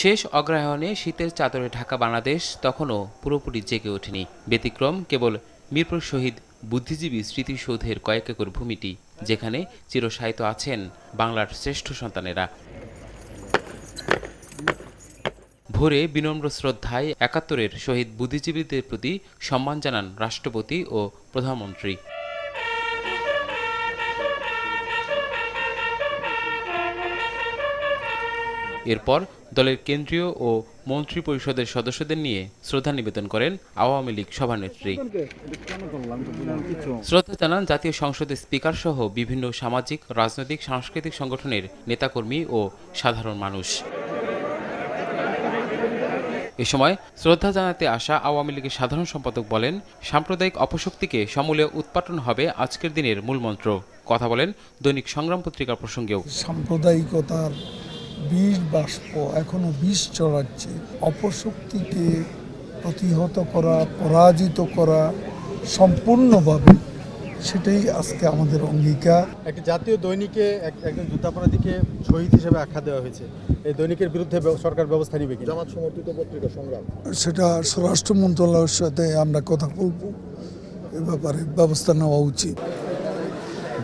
শেষ অগ্রহায়ণে শীতের চাদরে ঢাকা বাংলাদেশ তখনও পুরোপুরি জেগে ওঠেনি ব্যতিক্রম কেবল মিরপুর শহীদ বুদ্ধিজীবী স্মৃতিসৌধের কয়েক একর ভূমিটি যেখানে চিরসায়িত আছেন বাংলার শ্রেষ্ঠ সন্তানেরা ভোরে বিনম্র শ্রদ্ধায় একাত্তরের শহীদ বুদ্ধিজীবীদের প্রতি সম্মান জানান রাষ্ট্রপতি ও প্রধানমন্ত্রী এরপর দলের কেন্দ্রীয় ও মন্ত্রী পরিষদের সদস্যদের নিয়ে শ্রদ্ধা নিবেদন করেন আওয়ামী লীগ সভানেত্রী শ্রদ্ধা জানান জাতীয় সংসদের স্পিকার সহ বিভিন্ন সামাজিক রাজনৈতিক সাংস্কৃতিক সংগঠনের নেতাকর্মী ও সাধারণ মানুষ এ সময় শ্রদ্ধা জানাতে আসা আওয়ামী লীগের সাধারণ সম্পাদক বলেন সাম্প্রদায়িক অপশক্তিকে সমূলে উৎপাটন হবে আজকের দিনের মূলমন্ত্র কথা বলেন দৈনিক সংগ্রাম পত্রিকা প্রসঙ্গেও সাম্প্রদায়িকতার বিষ বাষ্প এখনও বিষ চড়াচ্ছে অপশক্তিকে প্রতিহত করা পরাজিত করা সম্পূর্ণভাবে সেটাই আজকে আমাদের অঙ্গীকার একটা জাতীয় দৈনিকে একজন যুদ্ধাপরাধীকে শহীদ হিসেবে আখ্যা দেওয়া হয়েছে এই দৈনিকের বিরুদ্ধে সরকার ব্যবস্থা নিবে জামাত সমর্থিত পত্রিকা সংগ্রাম সেটা স্বরাষ্ট্র মন্ত্রণালয়ের সাথে আমরা কথা বলবো এ ব্যাপারে ব্যবস্থা নেওয়া উচিত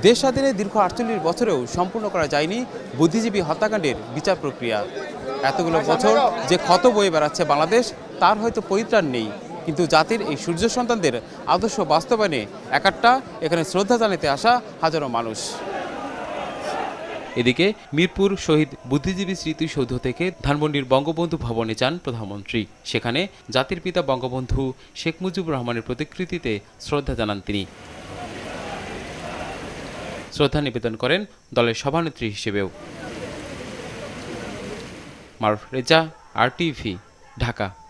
দেশ স্বাধীনে দীর্ঘ আটচল্লিশ বছরেও সম্পূর্ণ করা যায়নি বুদ্ধিজীবী হত্যাকাণ্ডের বিচার প্রক্রিয়া এতগুলো আচ্ছা, বছর যে ক্ষত বয়ে বেড়াচ্ছে বাংলাদেশ তার হয়তো পরিত্রাণ নেই কিন্তু জাতির এই সূর্য সন্তানদের আদর্শ বাস্তবায়নে একাট্টা এখানে শ্রদ্ধা জানাতে আসা হাজারো মানুষ এদিকে মিরপুর শহীদ বুদ্ধিজীবী স্মৃতিসৌধ থেকে ধানমন্ডির বঙ্গবন্ধু ভবনে যান প্রধানমন্ত্রী সেখানে জাতির পিতা বঙ্গবন্ধু শেখ মুজিবুর রহমানের প্রতিকৃতিতে শ্রদ্ধা জানান তিনি শ্রদ্ধা নিবেদন করেন দলের সভানেত্রী হিসেবেও মারুফ রেজা আর ঢাকা